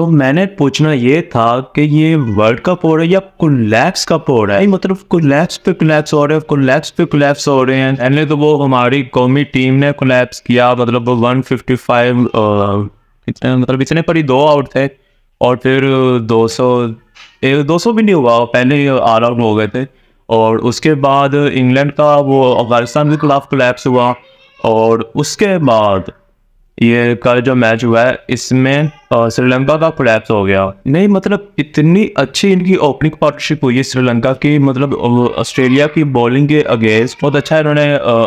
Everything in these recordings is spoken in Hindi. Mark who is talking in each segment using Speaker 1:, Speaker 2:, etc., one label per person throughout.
Speaker 1: तो मैंने पूछना ये था कि ये वर्ल्ड कप हो रहा है या कुलैप्स कप हो रहा है मतलब कुलैप्स पे कुलैप्स हो रहे हैं कुलैप्स पे कुलैप्स हो रहे हैं पहले तो वो हमारी कौमी टीम ने कुलैप्स किया मतलब वो वन फिफ्टी फाइव इतने मतलब इतने पर ही दो आउट थे और फिर दो सौ दो सौ भी नहीं हुआ पहले ही ऑल आउट हो गए थे और उसके बाद इंग्लैंड का वो अफगानिस्तान के खिलाफ कुलैप्स हुआ और उसके बाद ये कल जो मैच हुआ है इसमें श्रीलंका का कोलैप्स हो गया नहीं मतलब इतनी अच्छी इनकी ओपनिंग पार्टनरशिप हुई है श्रीलंका की मतलब ऑस्ट्रेलिया की बॉलिंग के अगेंस्ट बहुत अच्छा इन्होंने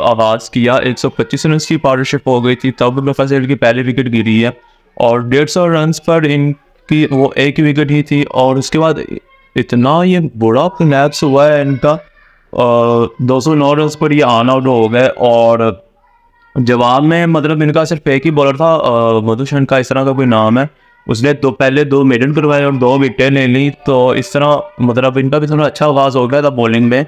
Speaker 1: आगाज़ किया 125 रन की पार्टनरशिप हो गई थी तब फसल की पहली विकेट गिरी है और डेढ़ सौ रन पर इनकी वो एक विकेट ही थी और उसके बाद इतना ये बुरा प्लेप्स हुआ है इनका दो सौ नौ रन पर ये आन आउट हो गए और जवाब में मतलब इनका सिर्फ एक ही बॉलर था मधुशन का इस तरह का कोई नाम है उसने दो पहले दो मेडल करवाए और दो विकटें ले ली तो इस तरह मतलब इनका भी थोड़ा अच्छा आगाज़ हो गया था बॉलिंग में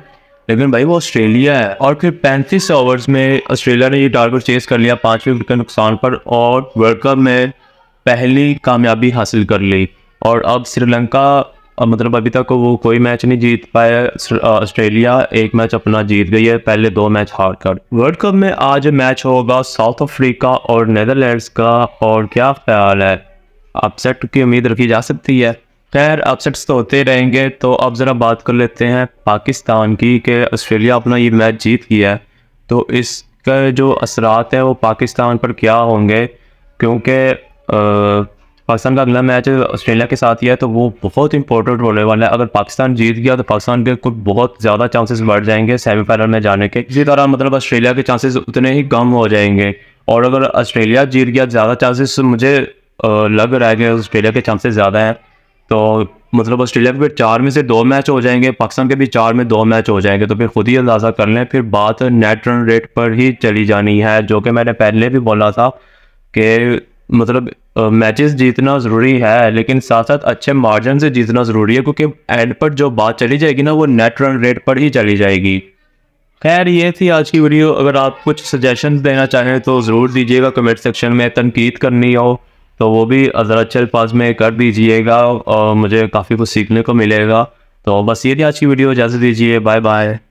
Speaker 1: लेकिन भाई वो ऑस्ट्रेलिया है और फिर पैंतीस ओवर्स में ऑस्ट्रेलिया ने ये टारगेट चेस कर लिया पाँच विकेट के नुकसान पर और वर्ल्ड कप में पहली कामयाबी हासिल कर ली और अब श्रीलंका मतलब अभी तक वो कोई मैच नहीं जीत पाया ऑस्ट्रेलिया एक मैच अपना जीत गई है पहले दो मैच हार कर वर्ल्ड कप में आज मैच होगा साउथ अफ्रीका और नदरलैंड्स का और क्या ख्याल है अपसेट की उम्मीद रखी जा सकती है खैर अपसेट्स तो होते रहेंगे तो अब ज़रा बात कर लेते हैं पाकिस्तान की कि ऑस्ट्रेलिया अपना ये मैच जीत गया है तो इसका जो असरात हैं वो पाकिस्तान पर क्या होंगे क्योंकि पाकिस्तान का अगला मैच ऑस्ट्रेलिया के साथ ही है तो वो बहुत इंपॉर्टेंट होने वाला है अगर पाकिस्तान जीत गया तो पाकिस्तान के कुछ बहुत ज़्यादा चांसेस बढ़ जाएंगे सेमीफाइनल में जाने के इसी तरह मतलब ऑस्ट्रेलिया के चांसेस उतने ही कम हो जाएंगे और अगर ऑस्ट्रेलिया जीत गया ज़्यादा चांसेस मुझे लग रहा है कि ऑस्ट्रेलिया के चांसेस ज़्यादा हैं तो मतलब ऑस्ट्रेलिया के फिर चार में से दो मैच हो जाएंगे पाकिस्तान के भी चार में दो मैच हो जाएंगे तो फिर खुद ही अंदाज़ा कर लें फिर बात नेट रन रेट पर ही चली जानी है जो कि मैंने पहले भी बोला था कि मतलब मैचेस जीतना ज़रूरी है लेकिन साथ साथ अच्छे मार्जिन से जीतना ज़रूरी है क्योंकि एंड पर जो बात चली जाएगी ना वो नेट रन रेट पर ही चली जाएगी खैर ये थी आज की वीडियो अगर आप कुछ सजेशन देना चाहें तो ज़रूर दीजिएगा कमेंट सेक्शन में तनकीद करनी हो तो वो भी अच्छे पास में कर दीजिएगा और मुझे काफ़ी कुछ सीखने को मिलेगा तो बस ये थी आज की वीडियो इजाज़त दीजिए बाय बाय